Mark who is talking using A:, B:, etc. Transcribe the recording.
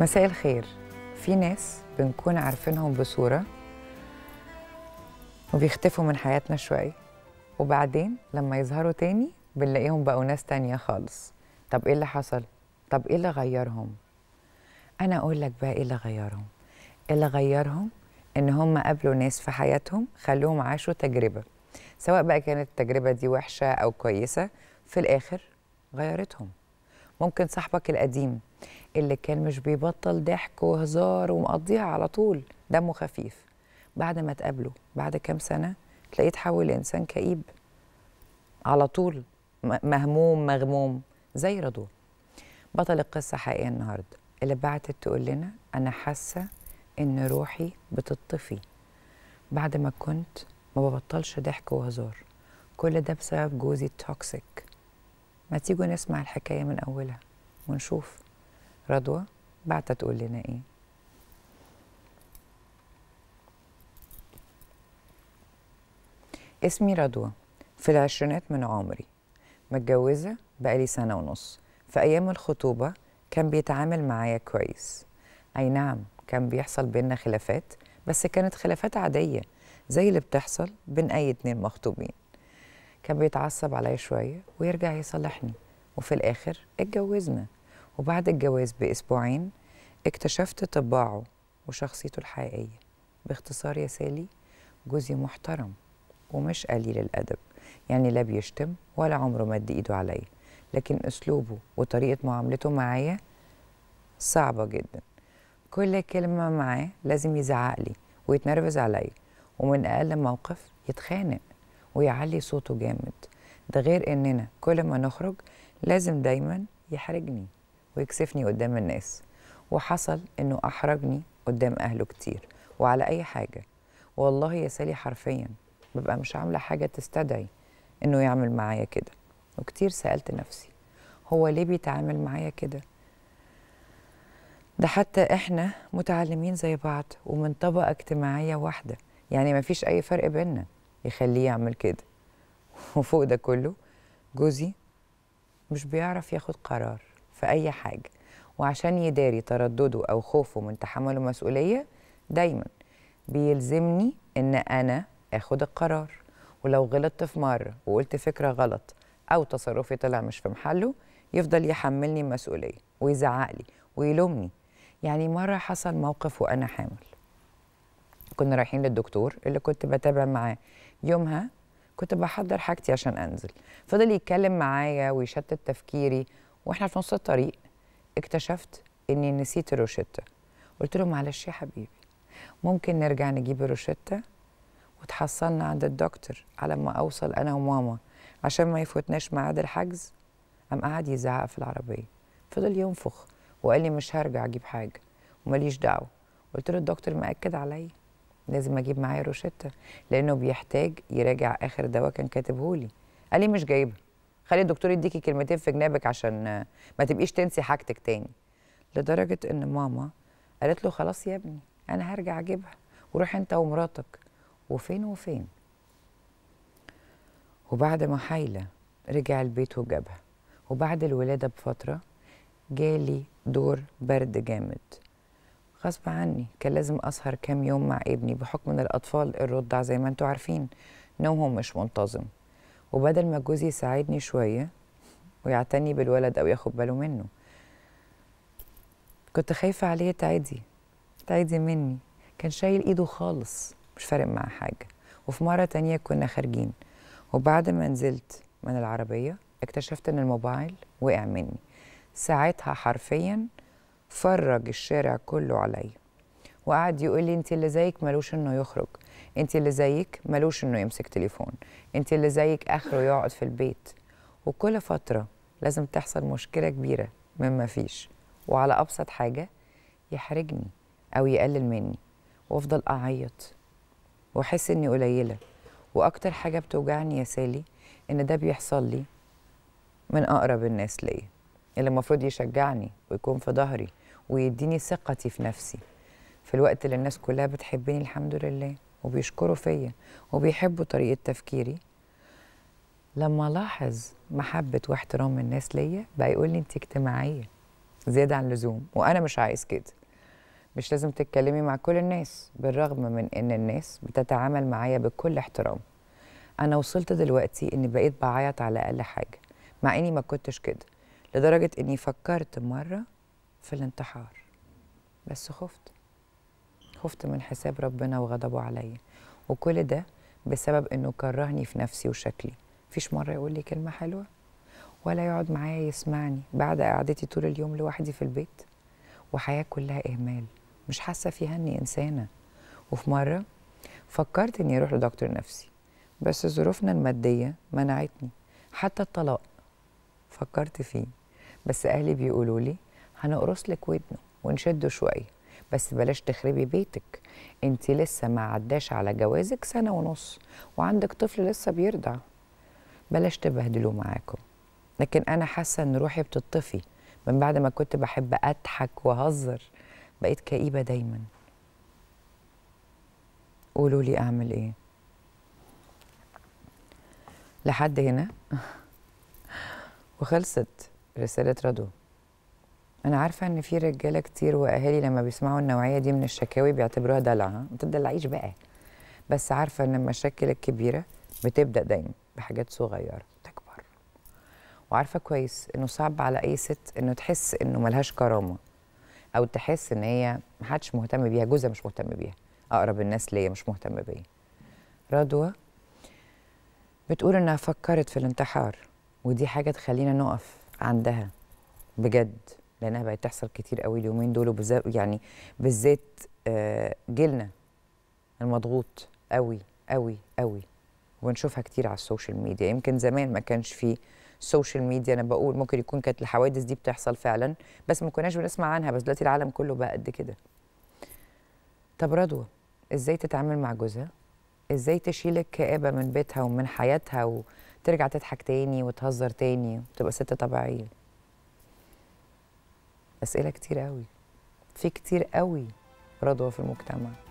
A: مساء الخير في ناس بنكون عارفينهم بصورة وبيختفوا من حياتنا شوية وبعدين لما يظهروا تاني بنلاقيهم بقوا ناس تانية خالص طب ايه اللي حصل؟ طب ايه اللي غيرهم؟ انا اقول لك بقى ايه اللي غيرهم إيه اللي غيرهم ان هم قابلوا ناس في حياتهم خلوهم عاشوا تجربة سواء بقى كانت التجربة دي وحشة او كويسة في الاخر غيرتهم ممكن صاحبك القديم اللي كان مش بيبطل ضحك وهزار ومقضيها على طول دمه خفيف بعد ما تقابله بعد كام سنة تلاقيه تحول لإنسان كئيب على طول مهموم مغموم زي رضوان بطل القصة حقيقي النهاردة اللي بعتت تقول لنا أنا حاسة إن روحي بتطفي بعد ما كنت ما ببطلش ضحك وهزار كل ده بسبب جوزي التوكسيك ما تيجوا نسمع الحكاية من أولها ونشوف رضوى بعتها تقول لنا إيه اسمي رضوى في العشرينات من عمري متجوزة بقالي سنة ونص في أيام الخطوبة كان بيتعامل معايا كويس أي نعم كان بيحصل بينا خلافات بس كانت خلافات عادية زي اللي بتحصل بين أي اتنين مخطوبين كان بيتعصب عليا شويه ويرجع يصالحني وفي الاخر اتجوزنا وبعد الجواز باسبوعين اكتشفت طباعه وشخصيته الحقيقيه باختصار يا سالي جوزي محترم ومش قليل الادب يعني لا بيشتم ولا عمره مد ايده عليا لكن اسلوبه وطريقه معاملته معايا صعبه جدا كل كلمه معاه لازم يزعق لي ويتنرفز عليا ومن اقل موقف يتخانق ويعلي صوته جامد ده غير اننا كل ما نخرج لازم دايما يحرجني ويكسفني قدام الناس وحصل انه احرجني قدام اهله كتير وعلى اي حاجه والله يا سالي حرفيا ببقى مش عامله حاجه تستدعي انه يعمل معايا كده وكتير سالت نفسي هو ليه بيتعامل معايا كده ده حتى احنا متعلمين زي بعض ومن طبقه اجتماعيه واحده يعني مفيش اي فرق بينا يخليه يعمل كده وفوق ده كله جوزي مش بيعرف ياخد قرار في أي حاجة وعشان يداري تردده أو خوفه من تحمل المسؤولية دايما بيلزمني إن أنا آخد القرار ولو غلطت في مرة وقلت فكرة غلط أو تصرفي طلع مش في محله يفضل يحملني المسؤولية ويزعقلي ويلومني يعني مرة حصل موقف وأنا حامل كنا رايحين للدكتور اللي كنت بتابع معاه يومها كنت بحضر حاجتي عشان انزل فضل يتكلم معايا ويشتت تفكيري واحنا في نص الطريق اكتشفت اني نسيت الروشته قلت له معلش يا حبيبي ممكن نرجع نجيب الروشته وتحصلنا عند الدكتور على ما اوصل انا وماما عشان ما يفوتناش ميعاد الحجز قام قعد يزعق في العربيه فضل ينفخ وقال لي مش هرجع اجيب حاجه وماليش دعوه قلت له الدكتور مأكد عليا لازم اجيب معايا روشته لانه بيحتاج يراجع اخر دواء كان كاتبه لي قال لي مش جايبها خلي الدكتور يديكي كلمتين في جنابك عشان ما تبقيش تنسي حاجتك تاني لدرجه ان ماما قالت له خلاص يا ابني انا هرجع اجيبها وروح انت ومراتك وفين وفين وبعد ما حايله رجع البيت وجابها وبعد الولاده بفتره جالي دور برد جامد غصب عني كان لازم اسهر كام يوم مع ابني بحكم ان الاطفال الرضع زي ما انتوا عارفين نومهم مش منتظم وبدل ما جوزي يساعدني شويه ويعتني بالولد او ياخد باله منه كنت خايفه عليه تعدي تعدي مني كان شايل ايده خالص مش فارق معاه حاجه وفي مره تانية كنا خارجين وبعد ما نزلت من العربيه اكتشفت ان الموبايل وقع مني ساعتها حرفيا فرج الشارع كله عليا وقعد يقول لي انت اللي زيك ملوش انه يخرج انت اللي زيك ملوش انه يمسك تليفون انت اللي زيك اخره يقعد في البيت وكل فتره لازم تحصل مشكله كبيره من ما فيش وعلى ابسط حاجه يحرجني او يقلل مني وافضل اعيط واحس اني قليله واكتر حاجه بتوجعني يا سالي ان ده بيحصل لي من اقرب الناس ليا اللي المفروض يشجعني ويكون في ظهري ويديني ثقتي في نفسي في الوقت اللي الناس كلها بتحبني الحمد لله وبيشكروا فيا وبيحبوا طريقة تفكيري لما لاحظ محبة واحترام الناس ليا بقى يقول لي انت اجتماعية زيادة عن اللزوم وأنا مش عايز كده مش لازم تتكلمي مع كل الناس بالرغم من إن الناس بتتعامل معايا بكل احترام أنا وصلت دلوقتي إني بقيت بعيط على أقل حاجة مع إني ما كنتش كده لدرجة إني فكرت مرة في الانتحار بس خفت خفت من حساب ربنا وغضبه عليا وكل ده بسبب انه كرهني في نفسي وشكلي مفيش مره يقول لي كلمه حلوه ولا يقعد معايا يسمعني بعد قعدتي طول اليوم لوحدي في البيت وحياه كلها اهمال مش حاسه فيها اني انسانه وفي مره فكرت اني اروح لدكتور نفسي بس ظروفنا الماديه منعتني حتى الطلاق فكرت فيه بس اهلي بيقولوا لي هنقرص لك ودنه ونشده شويه بس بلاش تخربي بيتك انت لسه ما عداش على جوازك سنه ونص وعندك طفل لسه بيرضع بلاش تبهدلوه معاكم لكن انا حاسه ان روحي بتطفي من بعد ما كنت بحب اضحك واهزر بقيت كئيبه دايما قولوا لي اعمل ايه لحد هنا وخلصت رساله رادو انا عارفه ان في رجاله كتير واهالي لما بيسمعوا النوعيه دي من الشكاوي بيعتبروها دلع ها ما تدلعيش بقى بس عارفه ان المشاكل الكبيره بتبدا دايما بحاجات صغيره تكبر وعارفه كويس انه صعب على اي ست انه تحس انه ملهاش كرامه او تحس ان هي محدش مهتم بيها جوزها مش مهتم بيها اقرب الناس ليا مش مهتم بيا رضوى بتقول انها فكرت في الانتحار ودي حاجه تخلينا نقف عندها بجد لانها بقت تحصل كتير قوي اليومين دول وبالذات يعني بالذات آه، جيلنا المضغوط قوي قوي قوي ونشوفها كتير على السوشيال ميديا يمكن زمان ما كانش فيه سوشيال ميديا انا بقول ممكن يكون كانت الحوادث دي بتحصل فعلا بس ما كناش بنسمع عنها بس دلوقتي العالم كله بقى قد كده طب رضوى ازاي تتعامل مع جوزها ازاي تشيل الكآبة من بيتها ومن حياتها وترجع تضحك تاني وتهزر تاني وتبقى ست طبيعية اسئله كتير قوي في كتير قوي رضوى في المجتمع